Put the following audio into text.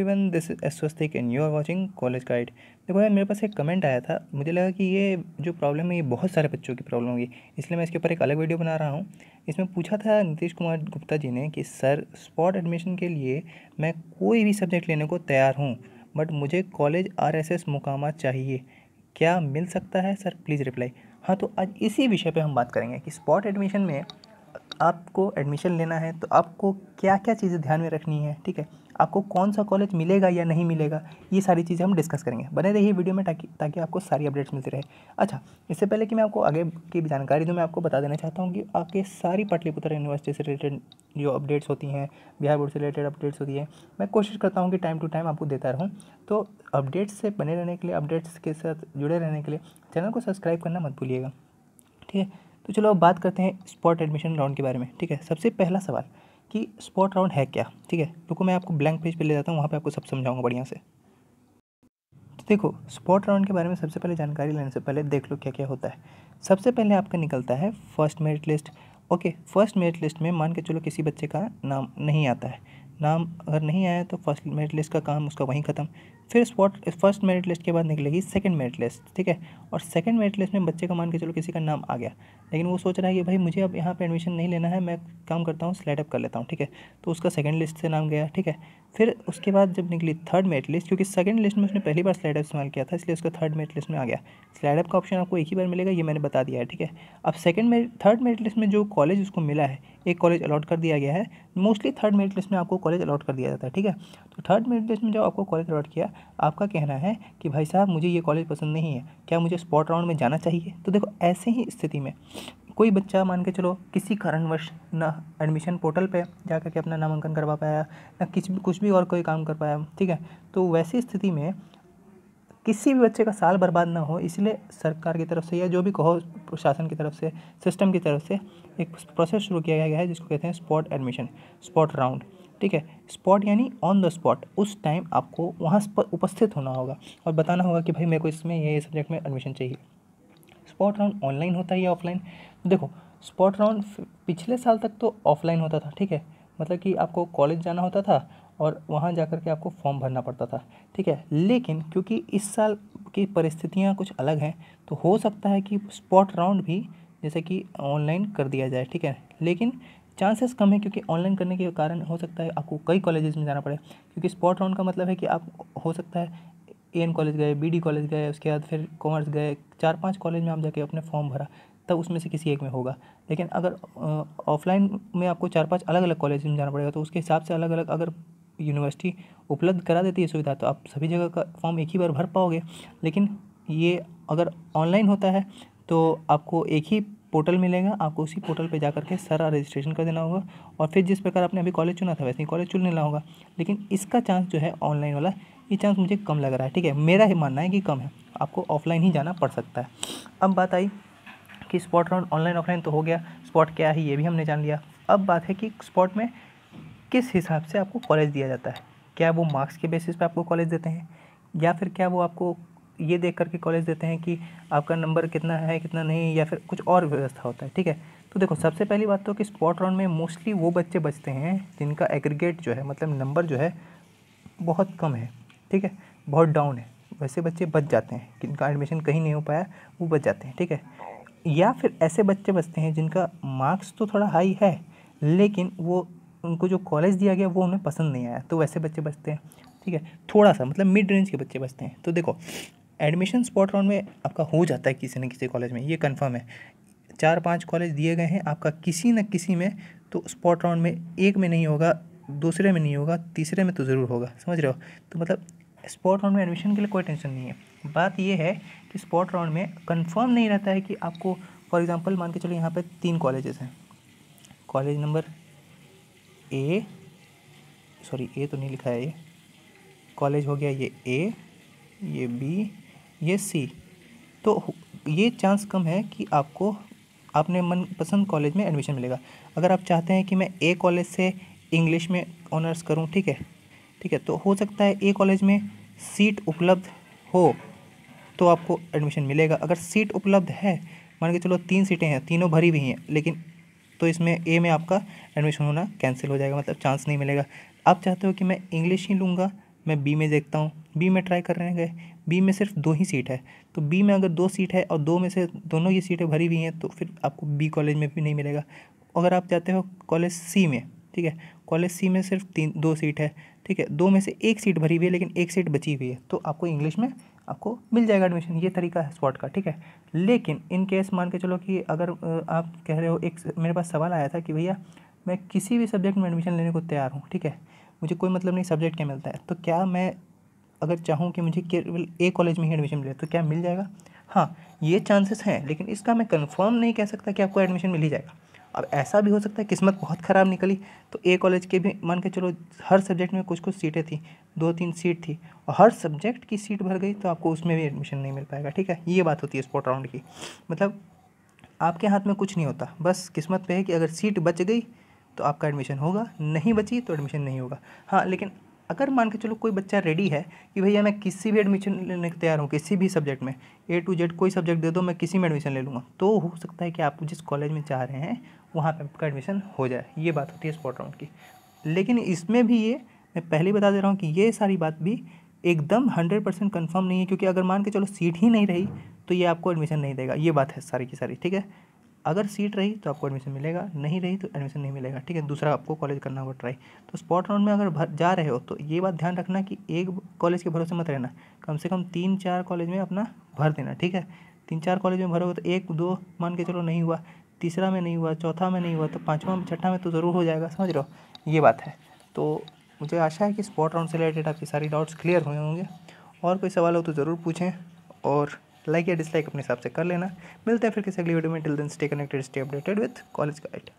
even this is Swastik and you are watching college guide देखो यार मेरे पास एक कमेंट आया था मुझे लगा कि ये जो प्रॉब्लम है ये बहुत सारे बच्चों की प्रॉब्लम होगी इसलिए मैं इसके ऊपर एक अलग वीडियो बना रहा हूँ इसमें पूछा था नीतीश कुमार गुप्ता जी ने कि सर स्पॉट एडमिशन के लिए मैं कोई भी सब्जेक्ट लेने को तैयार हूँ बट मुझे college R S S Mokama चाहिए क्या मिल सकता है सर प्लीज़ रिप्लाई हाँ तो आज इसी विषय पर हम बात करेंगे कि स्पॉट एडमिशन में आपको एडमिशन लेना है तो आपको क्या क्या चीज़ें ध्यान में रखनी है ठीक है आपको कौन सा कॉलेज मिलेगा या नहीं मिलेगा ये सारी चीज़ें हम डिस्कस करेंगे बने रहिए वीडियो में ताकि ताकि आपको सारी अपडेट्स मिलती रहे अच्छा इससे पहले कि मैं आपको आगे की जानकारी दूँ मैं आपको बता देना चाहता हूँ कि आपके सारी पाटलिपुत्र यूनिवर्सिटी से रिलेटेड जो अपडेट्स होती हैं बिहार बोर्ड से रिलेटेड अपडेट्स होती है मैं कोशिश करता हूँ कि टाइम टू टाइम आपको देता रहूँ तो अपडेट्स से बने रहने के लिए अपडेट्स के साथ जुड़े रहने के लिए चैनल को सब्सक्राइब करना मत भूलिएगा ठीक है तो चलो अब बात करते हैं स्पॉट एडमिशन राउंड के बारे में ठीक है सबसे पहला सवाल कि स्पॉट राउंड है क्या ठीक है रुको मैं आपको ब्लैंक पेज पे ले जाता हूँ वहाँ पे आपको सब समझाऊंगा बढ़िया से तो देखो स्पॉट राउंड के बारे में सबसे पहले जानकारी लेने से पहले देख लो क्या क्या होता है सबसे पहले आपका निकलता है first merit list okay first merit list में मान के चलो किसी बच्चे का नाम नहीं आता है नाम अगर नहीं आया तो फर्स्ट मेरिट लिस्ट का काम उसका वहीं ख़त्म फिर स्पॉट फर्स्ट मेरिट लिस्ट के बाद निकलेगी सेकंड मेरिट लिस्ट ठीक है और सेकंड मेरिट लिस्ट में बच्चे का मान के चलो किसी का नाम आ गया लेकिन वो सोच रहा है कि भाई मुझे अब यहाँ पे एडमिशन नहीं लेना है मैं काम करता हूँ स्लाइडअप कर लेता हूँ ठीक है तो उसका सेकंड लिस्ट से नाम गया ठीक है फिर उसके बाद जब निकली थर्ड मेरिट लिस्ट क्योंकि सेकंड लिस्ट में उसने पहली बार स्लाइडअप इस्तेमाल किया था इसलिए उसका थर्ड मेरिट लिस्ट में आ गया स्लाइडअप का ऑप्शन आपको एक ही बार मिलेगा ये मैंने बता दिया है ठीक है अब second merit third merit list में जो कॉलेज उसको मिला है एक कॉलेज अलॉट कर दिया गया है मोस्टली थर्ड मेरिट लिस्ट में आपको कॉलेज अलॉट कर दिया जाता है ठीक है तो थर्ड मेरिट लिस्ट में जब आपको कॉलेज अलॉट किया आपका कहना है कि भाई साहब मुझे ये कॉलेज पसंद नहीं है क्या मुझे स्पॉट राउंड में जाना चाहिए तो देखो ऐसे ही स्थिति में कोई बच्चा मान के चलो किसी कारणवश ना एडमिशन पोर्टल पे जा कर के अपना नामांकन करवा पाया ना किस कुछ भी और कोई काम कर पाया ठीक है तो वैसी स्थिति में किसी भी बच्चे का साल बर्बाद ना हो इसलिए सरकार की तरफ से या जो भी कहो प्रशासन की तरफ से सिस्टम की तरफ से एक प्रोसेस शुरू किया गया है जिसको कहते हैं स्पॉट एडमिशन स्पॉट राउंड ठीक है स्पॉट यानी ऑन द स्पॉट उस टाइम आपको वहाँ पर उपस्थित होना होगा और बताना होगा कि भाई मेरे को इसमें ये सब्जेक्ट में एडमिशन चाहिए स्पॉट राउंड ऑनलाइन होता है या ऑफलाइन तो देखो स्पॉट राउंड पिछले साल तक तो ऑफलाइन होता था ठीक है मतलब कि आपको कॉलेज जाना होता था और वहाँ जा कर के आपको फॉर्म भरना पड़ता था ठीक है लेकिन क्योंकि इस साल की परिस्थितियाँ कुछ अलग हैं तो हो सकता है कि स्पॉट राउंड भी जैसे कि ऑनलाइन कर दिया जाए ठीक है लेकिन चांसेस कम है क्योंकि ऑनलाइन करने के कारण हो सकता है आपको कई कॉलेजेस में जाना पड़े क्योंकि स्पॉट राउंड का मतलब है कि आप हो सकता है ए एन कॉलेज गए बी डी कॉलेज गए उसके बाद फिर कॉमर्स गए चार पांच कॉलेज में आप जाके अपने फॉर्म भरा तब उसमें से किसी एक में होगा लेकिन अगर ऑफलाइन में आपको चार पांच अलग अलग कॉलेज में जाना पड़ेगा तो उसके हिसाब से अलग अलग अगर यूनिवर्सिटी उपलब्ध करा देती है सुविधा तो आप सभी जगह का फॉर्म एक ही बार भर पाओगे लेकिन ये अगर ऑनलाइन होता है तो आपको एक ही पोर्टल मिलेगा आपको उसी पोर्टल पे जाकर के सारा रजिस्ट्रेशन कर देना होगा और फिर जिस प्रकार आपने अभी कॉलेज चुना था वैसे ही कॉलेज चुन लेना होगा लेकिन इसका चांस जो है ऑनलाइन वाला ये चांस मुझे कम लग रहा है ठीक है मेरा ही मानना है कि कम है आपको ऑफलाइन ही जाना पड़ सकता है अब बात आई कि स्पॉट राउंड ऑनलाइन ऑफलाइन तो हो गया स्पॉट क्या है ये भी हमने जान लिया अब बात है कि स्पॉट में किस हिसाब से आपको कॉलेज दिया जाता है क्या वो मार्क्स के बेसिस पर आपको कॉलेज देते हैं या फिर क्या वो आपको ये देख करके कॉलेज देते हैं कि आपका नंबर कितना है कितना नहीं या फिर कुछ और व्यवस्था होता है ठीक है तो देखो सबसे पहली बात तो कि स्पॉट राउंड में मोस्टली वो बच्चे बचते हैं जिनका एग्रीगेट जो है मतलब नंबर जो है बहुत कम है ठीक है बहुत डाउन है वैसे बच्चे बच जाते हैं जिनका एडमिशन कहीं नहीं हो पाया वो बच जाते हैं ठीक है या फिर ऐसे बच्चे बचते हैं जिनका मार्क्स तो थोड़ा हाई है लेकिन वो उनको जो कॉलेज दिया गया वो उन्हें पसंद नहीं आया तो वैसे बच्चे बचते हैं ठीक है थोड़ा सा मतलब मिड रेंज के बच्चे बचते हैं तो देखो एडमिशन स्पॉट राउंड में आपका हो जाता है किसी न किसी कॉलेज में ये कन्फर्म है चार पाँच कॉलेज दिए गए हैं आपका किसी न किसी में तो स्पॉट राउंड में एक में नहीं होगा दूसरे में नहीं होगा तीसरे में तो ज़रूर होगा समझ रहे हो तो मतलब स्पॉट राउंड में एडमिशन के लिए कोई टेंशन नहीं है बात यह है कि स्पॉट राउंड में कंफर्म नहीं रहता है कि आपको फॉर एग्जांपल मान के चलो यहाँ पे तीन कॉलेजेस हैं college number A sorry A तो नहीं लिखा है ये कॉलेज हो गया ये ए ये बी ये सी तो ये चांस कम है कि आपको अपने मनपसंद कॉलेज में एडमिशन मिलेगा अगर आप चाहते हैं कि मैं ए कॉलेज से इंग्लिश में ऑनर्स करूं ठीक है ठीक है तो हो सकता है ए कॉलेज में सीट उपलब्ध हो तो आपको एडमिशन मिलेगा अगर सीट उपलब्ध है मान के चलो तीन सीटें हैं तीनों भरी भी हैं लेकिन तो इसमें ए में आपका एडमिशन होना कैंसिल हो जाएगा मतलब चांस नहीं मिलेगा आप चाहते हो कि मैं इंग्लिश ही लूँगा मैं बी में देखता हूँ बी में ट्राई करने गए बी में सिर्फ दो ही सीट है तो बी में अगर दो सीट है और दो में से दोनों ही सीटें भरी हुई हैं तो फिर आपको बी कॉलेज में भी नहीं मिलेगा अगर आप जाते हो कॉलेज सी में ठीक है कॉलेज सी में सिर्फ तीन दो सीट है ठीक है दो में से एक सीट भरी हुई है लेकिन एक सीट बची हुई है तो आपको इंग्लिश में आपको मिल जाएगा एडमिशन ये तरीका है स्पॉट का ठीक है लेकिन इन केस मान के चलो कि अगर आप कह रहे हो एक मेरे पास सवाल आया था कि भैया मैं किसी भी सब्जेक्ट में एडमिशन लेने को तैयार हूँ ठीक है मुझे कोई मतलब नहीं सब्जेक्ट क्या मिलता है तो क्या मैं अगर चाहूँ कि मुझे केवल ए कॉलेज में ही एडमिशन मिले तो क्या मिल जाएगा हाँ ये चांसेस हैं लेकिन इसका मैं कंफर्म नहीं कह सकता कि आपको एडमिशन मिल ही जाएगा अब ऐसा भी हो सकता है किस्मत बहुत ख़राब निकली तो ए कॉलेज के भी मान के चलो हर सब्जेक्ट में कुछ कुछ सीटें थी दो तीन सीट थी और हर सब्जेक्ट की सीट भर गई तो आपको उसमें भी एडमिशन नहीं मिल पाएगा ठीक है ये बात होती है स्पोर्ट राउंड की मतलब आपके हाथ में कुछ नहीं होता बस किस्मत पे है कि अगर सीट बच गई तो आपका एडमिशन होगा नहीं बची तो एडमिशन नहीं होगा हाँ लेकिन अगर मान के चलो कोई बच्चा रेडी है कि भैया मैं किसी भी एडमिशन लेने को तैयार हूँ किसी भी सब्जेक्ट में ए टू जेड कोई सब्जेक्ट दे दो मैं किसी में एडमिशन ले लूँगा तो हो सकता है कि आप जिस कॉलेज में चाह रहे हैं वहाँ पर आपका एडमिशन हो जाए ये बात होती है स्पॉट राउंड की लेकिन इसमें भी ये मैं पहले बता दे रहा हूँ कि ये सारी बात भी एकदम हंड्रेड परसेंट कन्फर्म नहीं है क्योंकि अगर मान के चलो सीट ही नहीं रही तो ये आपको एडमिशन नहीं देगा ये बात है सारी की सारी ठीक है अगर सीट रही तो आपको एडमिशन मिलेगा नहीं रही तो एडमिशन नहीं मिलेगा ठीक है दूसरा आपको कॉलेज करना होगा ट्राई तो स्पॉट राउंड में अगर भर जा रहे हो तो ये बात ध्यान रखना कि एक कॉलेज के भरोसे मत रहना कम से कम तीन चार कॉलेज में अपना भर देना ठीक है तीन चार कॉलेज में भरोगे तो एक दो मान के चलो नहीं हुआ तीसरा में नहीं हुआ चौथा में नहीं हुआ तो पाँचवा छठा में तो ज़रूर हो जाएगा समझ लो ये बात है तो मुझे आशा है कि स्पॉट राउंड से रिलेटेड आपकी सारी डाउट्स क्लियर हुए होंगे और कोई सवाल हो तो ज़रूर पूछें और लाइक या डिसलाइक अपने हिसाब से कर लेना मिलते हैं फिर किसी अगली वीडियो में till then stay connected stay updated with college guide